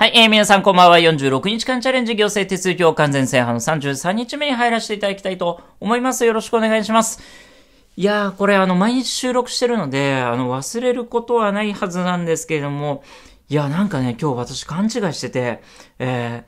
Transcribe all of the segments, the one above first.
はい、えー、皆さんこんばんは。46日間チャレンジ行政手続きを完全制覇の33日目に入らせていただきたいと思います。よろしくお願いします。いやー、これあの、毎日収録してるので、あの、忘れることはないはずなんですけれども、いや、なんかね、今日私勘違いしてて、え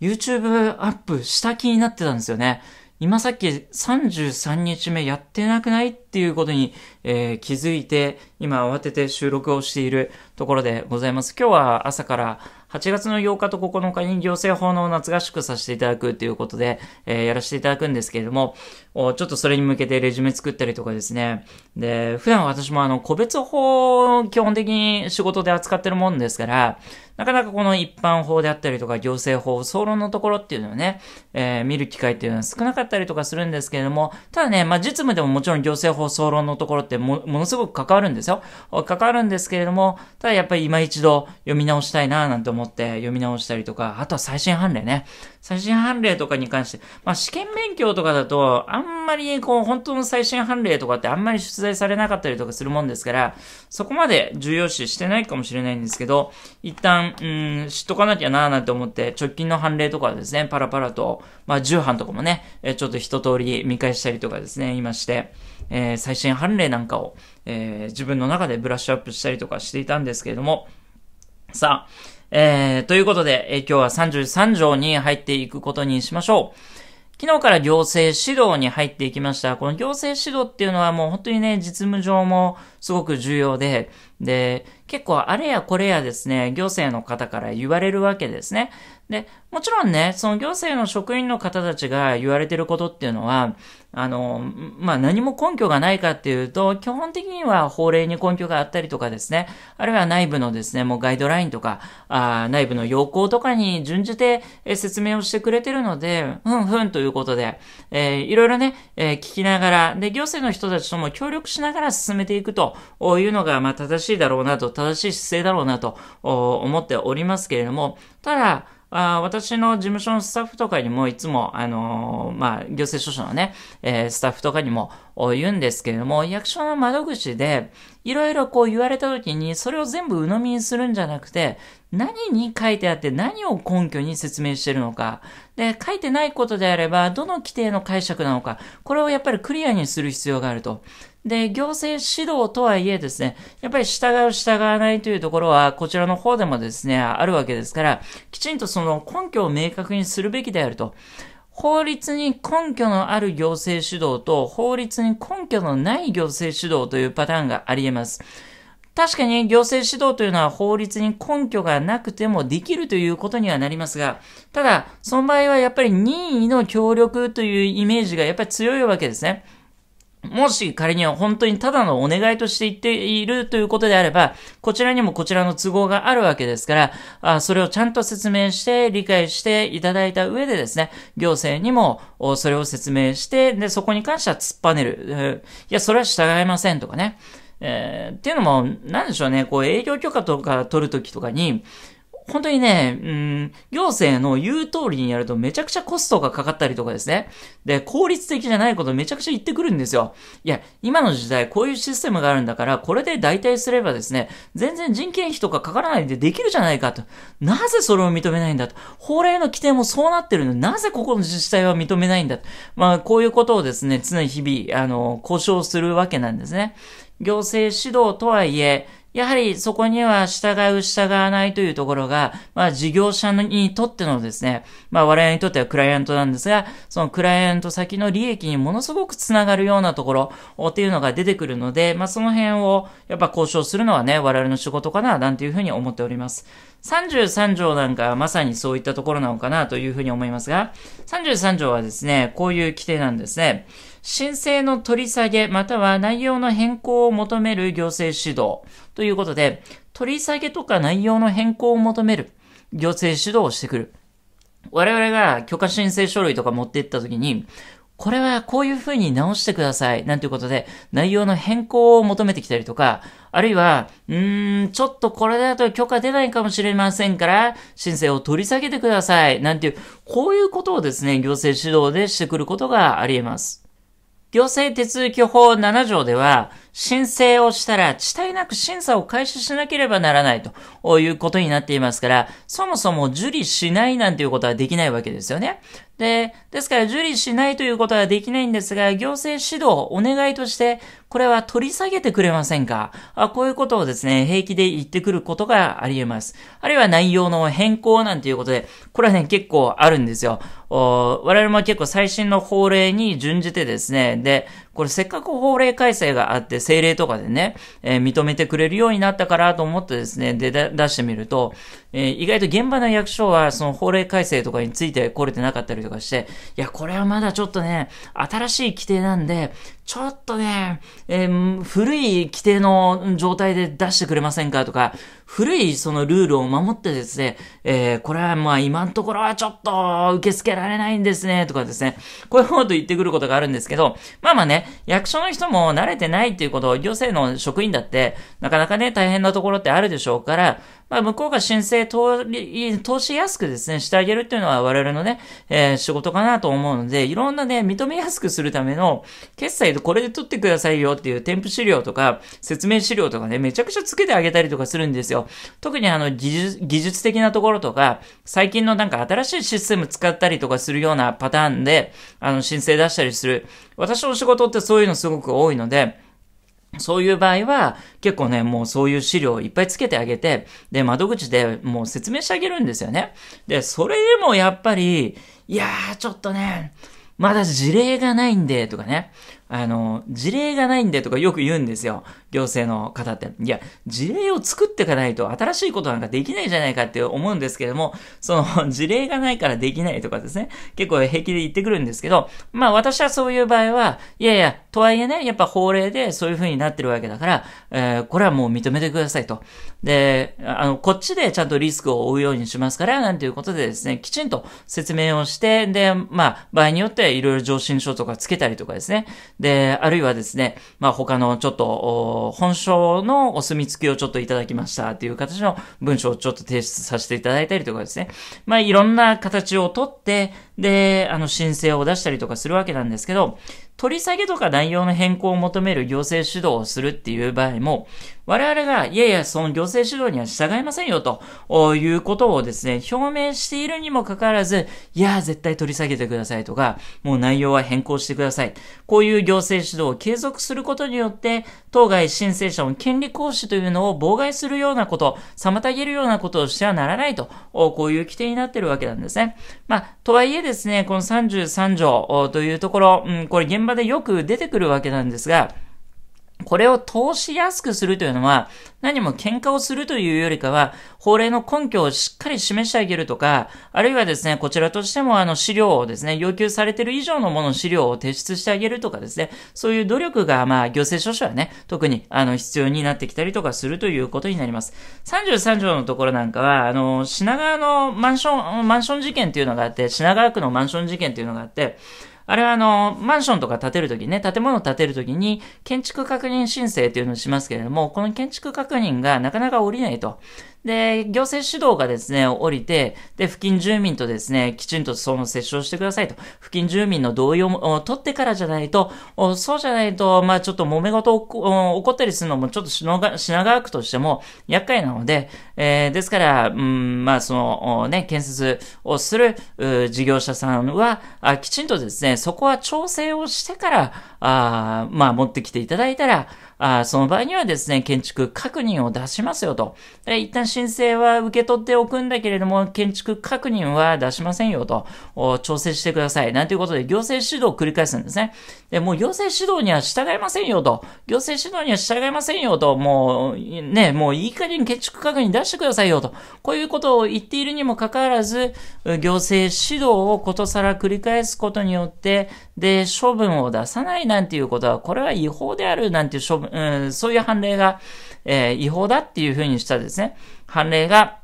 ー、YouTube アップした気になってたんですよね。今さっき33日目やってなくないっていうことに、えー、気づいて、今慌てて収録をしているところでございます。今日は朝から8月の8日と9日に行政法の夏合宿させていただくということで、えー、やらせていただくんですけれども、ちょっとそれに向けてレジュメ作ったりとかですね。で、普段私もあの、個別法を基本的に仕事で扱ってるもんですから、なかなかこの一般法であったりとか行政法、総論のところっていうのをね、えー、見る機会っていうのは少なかったりとかするんですけれども、ただね、まあ実務でももちろん行政法、総論のところってもものすごく関わるんですよ。関わるんですけれども、ただやっぱり今一度読み直したいななんて思って読み直したりとか、あとは最新判例ね。最新判例とかに関して、まあ、試験勉強とかだと、あんまり、こう、本当の最新判例とかってあんまり出題されなかったりとかするもんですから、そこまで重要視してないかもしれないんですけど、一旦、うん、知っとかなきゃなーなんて思って、直近の判例とかですね、パラパラと、まあ、重版とかもね、ちょっと一通り見返したりとかですね、いまして、えー、最新判例なんかを、えー、自分の中でブラッシュアップしたりとかしていたんですけれども、さあ、えー、ということで、えー、今日は33条に入っていくことにしましょう。昨日から行政指導に入っていきました。この行政指導っていうのはもう本当にね、実務上もすごく重要で、で、結構あれやこれやですね、行政の方から言われるわけですね。で、もちろんね、その行政の職員の方たちが言われてることっていうのは、あの、まあ、何も根拠がないかっていうと、基本的には法令に根拠があったりとかですね、あるいは内部のですね、もうガイドラインとか、あ内部の要項とかに準じて説明をしてくれてるので、ふんふんということで、えー、いろいろね、えー、聞きながら、で、行政の人たちとも協力しながら進めていくというのが、まあ、正しいしいだろうなと、正しい姿勢だろうなと思っておりますけれども、ただ、私の事務所のスタッフとかにもいつも、あのー、まあ、行政書士のね、えー、スタッフとかにも言うんですけれども、役所の窓口で、いろいろこう言われた時に、それを全部鵜呑みにするんじゃなくて、何に書いてあって何を根拠に説明してるのか。で、書いてないことであれば、どの規定の解釈なのか。これをやっぱりクリアにする必要があると。で、行政指導とはいえですね、やっぱり従う従わないというところは、こちらの方でもですね、あるわけですから、きちんとその根拠を明確にするべきであると。法律に根拠のある行政指導と、法律に根拠のない行政指導というパターンがあり得ます。確かに行政指導というのは法律に根拠がなくてもできるということにはなりますが、ただ、その場合はやっぱり任意の協力というイメージがやっぱり強いわけですね。もし仮には本当にただのお願いとして言っているということであれば、こちらにもこちらの都合があるわけですから、あそれをちゃんと説明して理解していただいた上でですね、行政にもそれを説明して、で、そこに関しては突っぱねる。いや、それは従いませんとかね。えー、っていうのも、なんでしょうね、こう営業許可とか取るときとかに、本当にね、うん、行政の言う通りにやるとめちゃくちゃコストがかかったりとかですね。で、効率的じゃないことめちゃくちゃ言ってくるんですよ。いや、今の時代こういうシステムがあるんだから、これで代替すればですね、全然人件費とかかからないでできるじゃないかと。なぜそれを認めないんだと。法令の規定もそうなってるのになぜここの自治体は認めないんだと。まあ、こういうことをですね、常に日々、あの、交渉するわけなんですね。行政指導とはいえ、やはりそこには従う従わないというところが、まあ事業者にとってのですね、まあ我々にとってはクライアントなんですが、そのクライアント先の利益にものすごくつながるようなところっていうのが出てくるので、まあその辺をやっぱ交渉するのはね、我々の仕事かななんていうふうに思っております。33条なんかはまさにそういったところなのかなというふうに思いますが、33条はですね、こういう規定なんですね。申請の取り下げまたは内容の変更を求める行政指導ということで、取り下げとか内容の変更を求める行政指導をしてくる。我々が許可申請書類とか持って行った時に、これはこういうふうに直してください。なんていうことで、内容の変更を求めてきたりとか、あるいは、うーん、ちょっとこれだと許可出ないかもしれませんから、申請を取り下げてください。なんていう、こういうことをですね、行政指導でしてくることがあり得ます。行政手続き法7条では、申請をしたら、遅滞なく審査を開始しなければならないということになっていますから、そもそも受理しないなんていうことはできないわけですよね。で、ですから受理しないということはできないんですが、行政指導、お願いとして、これは取り下げてくれませんかあこういうことをですね、平気で言ってくることがあり得ます。あるいは内容の変更なんていうことで、これはね、結構あるんですよ。我々も結構最新の法令に準じてですね、で、これせっかく法令改正があって、政令とかでね、えー、認めてくれるようになったからと思ってですね、で、出してみると、えー、意外と現場の役所はその法令改正とかについて来れてなかったりとかして、いや、これはまだちょっとね、新しい規定なんで、ちょっとね、えー、古い規定の状態で出してくれませんかとか、古いそのルールを守ってですね、えー、これはまあ今のところはちょっと受け付けられないんですね、とかですね、こういうこと言ってくることがあるんですけど、まあまあね、役所の人も慣れてないっていうことを行政の職員だって、なかなかね、大変なところってあるでしょうから、まあ、向こうが申請通り、通しやすくですね、してあげるっていうのは我々のね、えー、仕事かなと思うので、いろんなね、認めやすくするための、決済でこれで取ってくださいよっていう添付資料とか、説明資料とかね、めちゃくちゃつけてあげたりとかするんですよ。特にあの、技術、技術的なところとか、最近のなんか新しいシステム使ったりとかするようなパターンで、あの、申請出したりする。私の仕事ってそういうのすごく多いので、そういう場合は、結構ね、もうそういう資料をいっぱいつけてあげて、で、窓口でもう説明してあげるんですよね。で、それでもやっぱり、いやー、ちょっとね、まだ事例がないんで、とかね。あの、事例がないんでとかよく言うんですよ。行政の方って。いや、事例を作っていかないと新しいことなんかできないじゃないかって思うんですけども、その、事例がないからできないとかですね。結構平気で言ってくるんですけど、まあ私はそういう場合は、いやいや、とはいえね、やっぱ法令でそういう風になってるわけだから、えー、これはもう認めてくださいと。で、あの、こっちでちゃんとリスクを負うようにしますから、なんていうことでですね、きちんと説明をして、で、まあ、場合によっていろいろ上申書とかつけたりとかですね。で、あるいはですね、まあ、他のちょっと、本書のお墨付きをちょっといただきましたっていう形の文章をちょっと提出させていただいたりとかですね、まあ、いろんな形をとって、で、あの、申請を出したりとかするわけなんですけど、取り下げとか内容の変更を求める行政指導をするっていう場合も、我々が、いやいや、その行政指導には従いませんよ、ということをですね、表明しているにもかかわらず、いや、絶対取り下げてくださいとか、もう内容は変更してください。こういう行政指導を継続することによって、当該申請者の権利行使というのを妨害するようなこと、妨げるようなことをしてはならないと、こういう規定になってるわけなんですね。まあ、とはいえでですね、この33条というところ、うん、これ現場でよく出てくるわけなんですが、これを通しやすくするというのは、何も喧嘩をするというよりかは、法令の根拠をしっかり示してあげるとか、あるいはですね、こちらとしてもあの資料をですね、要求されてる以上のもの資料を提出してあげるとかですね、そういう努力が、まあ、行政書士はね、特にあの必要になってきたりとかするということになります。33条のところなんかは、あの、品川のマンション、マンション事件っていうのがあって、品川区のマンション事件っていうのがあって、あれはあの、マンションとか建てるときね、建物を建てるときに、建築確認申請っていうのをしますけれども、この建築確認がなかなか降りないと。で、行政指導がですね、降りて、で、付近住民とですね、きちんとその接触してくださいと。付近住民の同意を取ってからじゃないと、そうじゃないと、まあちょっと揉め事を起こったりするのも、ちょっと品川区としても厄介なので、えー、ですから、うん、まあその、ね、建設をする事業者さんはあ、きちんとですね、そこは調整をしてから、あまあ持ってきていただいたら、あその場合にはですね、建築確認を出しますよと。一旦申請は受け取っておくんだけれども、建築確認は出しませんよと、調整してください。なんていうことで、行政指導を繰り返すんですね。で、もう行政指導には従いませんよと、行政指導には従いませんよと、もう、ね、もういい加減建築確認出してくださいよと、こういうことを言っているにもかかわらず、行政指導をことさら繰り返すことによって、で、処分を出さないなんていうことは、これは違法であるなんていう処分、うん、そういう判例が、えー、違法だっていうふうにしたですね、判例が、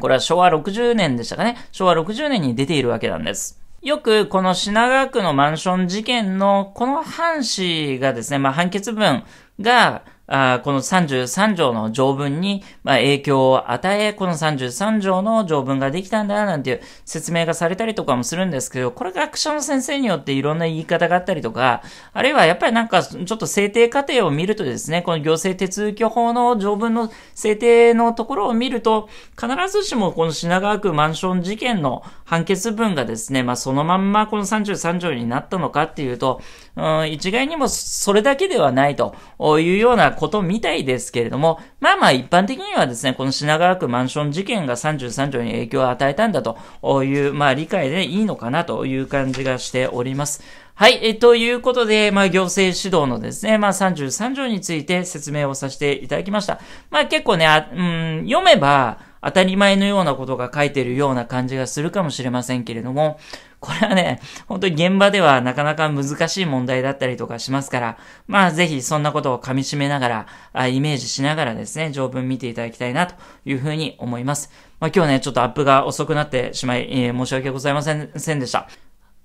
これは昭和60年でしたかね、昭和60年に出ているわけなんです。よくこの品川区のマンション事件のこの判子がですね、まあ判決文が、あこの33条の条文に、まあ、影響を与え、この33条の条文ができたんだなんていう説明がされたりとかもするんですけど、これ学者の先生によっていろんな言い方があったりとか、あるいはやっぱりなんかちょっと制定過程を見るとですね、この行政手続き法の条文の制定のところを見ると、必ずしもこの品川区マンション事件の判決文がですね、まあ、そのまんまこの33条になったのかっていうと、うん、一概にもそれだけではないというようなことみたいですけれども、まあまあ一般的にはですね、この品川区マンション事件が33条に影響を与えたんだという、まあ理解でいいのかなという感じがしております。はい。え、ということで、まあ、行政指導のですね、まあ、33条について説明をさせていただきました。まあ、結構ね、あうん、読めば、当たり前のようなことが書いてるような感じがするかもしれませんけれども、これはね、本当に現場ではなかなか難しい問題だったりとかしますから、まあぜひそんなことを噛み締めながら、あイメージしながらですね、条文見ていただきたいなというふうに思います。まあ今日ね、ちょっとアップが遅くなってしまい、えー、申し訳ございませんでした。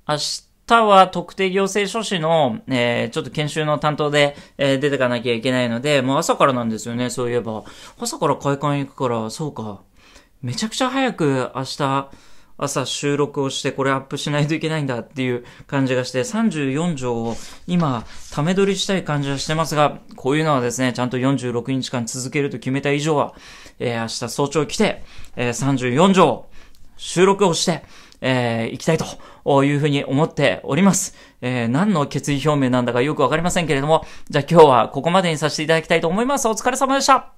明日他は特定行政書士の、えー、ちょっと研修の担当で、えー、出てかなきゃいけないので、もう朝からなんですよね、そういえば。朝から会館行くから、そうか。めちゃくちゃ早く明日、朝収録をしてこれアップしないといけないんだっていう感じがして34条を今ため撮りしたい感じはしてますがこういうのはですねちゃんと46日間続けると決めた以上は、えー、明日早朝来て、えー、34条収録をして、えー、行きたいというふうに思っております。えー、何の決意表明なんだかよくわかりませんけれども、じゃあ今日はここまでにさせていただきたいと思います。お疲れ様でした